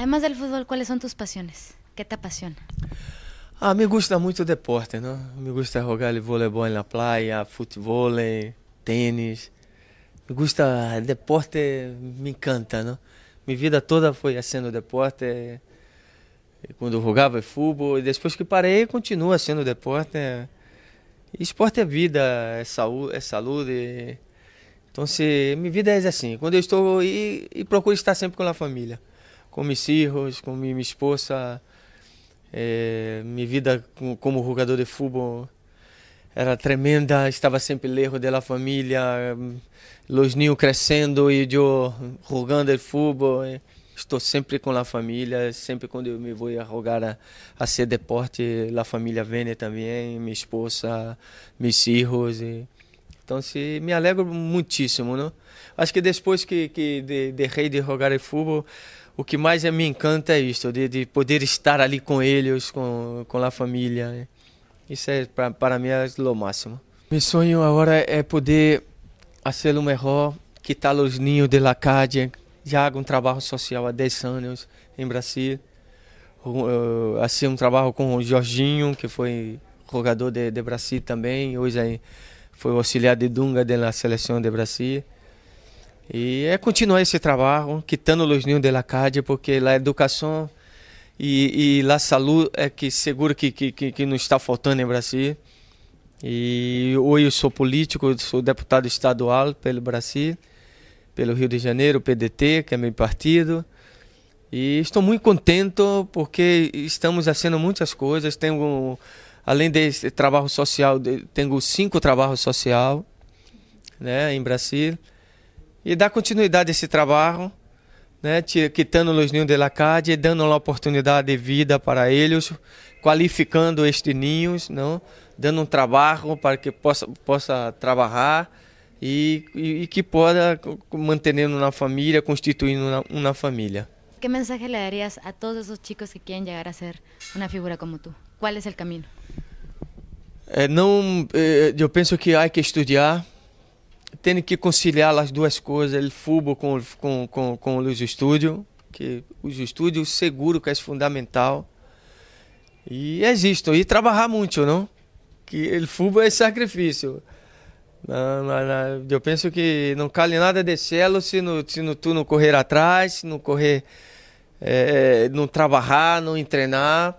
Además del fútbol, ¿cuáles son tus pasiones? ¿Qué te apasiona? Ah, me gusta muito deporte, ¿no? Me gusta jogar voleibol na praia, futebol, eh, tênis. Me gusta deporte, me encanta, ¿no? Minha vida toda foi sendo deporte. Quando eh, jogava futebol, e depois que parei, continua sendo deporte. Esporte é vida, é saúde, é saúde. Então, se minha vida é assim, quando eu estou e, e procuro estar sempre com a família com meus hijos, com minha esposa. Eh, minha vida como jogador de fútbol era tremenda, estava sempre lejos da família, mm, os niños crescendo e eu jogando futebol. Estou eh. sempre com a família, sempre quando eu me vou a jogar a, a ser deporte, a família vem também, minha esposa, meus filhos. E... Eh. Então, se me alegro muitíssimo, né? Acho que depois que, que de, de rei de futebol, o que mais me encanta é isto, de, de poder estar ali com eles, com, com a família. Né? Isso é pra, para mim é o máximo. Meu sonho agora é poder fazer o melhor, quitar os ninhos de lacadia, Já hago um trabalho social há 10 anos em Brasil. Uh, assim um trabalho com o Jorginho, que foi jogador de, de Brasil também, hoje aí é foi auxiliar de Dunga da seleção de Brasil. E é continuar esse trabalho, quitando os ninhos da Cádia, porque a educação e, e a saúde é que seguro que, que, que, não está faltando em Brasil. E hoje eu sou político, sou deputado estadual pelo Brasil, pelo Rio de Janeiro, PDT, que é meu partido. E estou muito contente porque estamos fazendo muitas coisas. Tenho além desse trabalho social, tenho cinco trabalhos social, né, em Brasil. E dar continuidade a esse trabalho, né, quitando os ninhos de lacade e dando uma oportunidade de vida para eles, qualificando estes ninhos, não, né, dando um trabalho para que possa possa trabalhar e, e, e que possa mantendo na família, constituindo uma, uma família. Que mensagem le darías a todos os chicos que querem chegar a ser uma figura como tu? Qual é o caminho? É, não, é, eu penso que há que estudar, tem que conciliar as duas coisas, o futebol com, com, com, com os estúdios, que os estúdios seguro que é fundamental. E existem, e trabalhar muito, não? Que o futebol é sacrifício. Não, não, não, eu penso que não cale nada de céu se, no, se no, tu não correr atrás, se não correr, é, é não trabalhar, não treinar.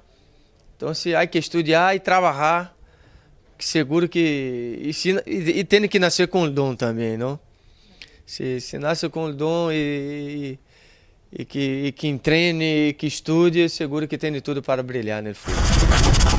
Então, se há que estudar ah, e trabalhar, seguro que. E, se, e, e tem que nascer com o dom também, não? Se, se nasce com o dom e, e, e que, e que treine, e que estude, seguro que tem de tudo para brilhar no futebol.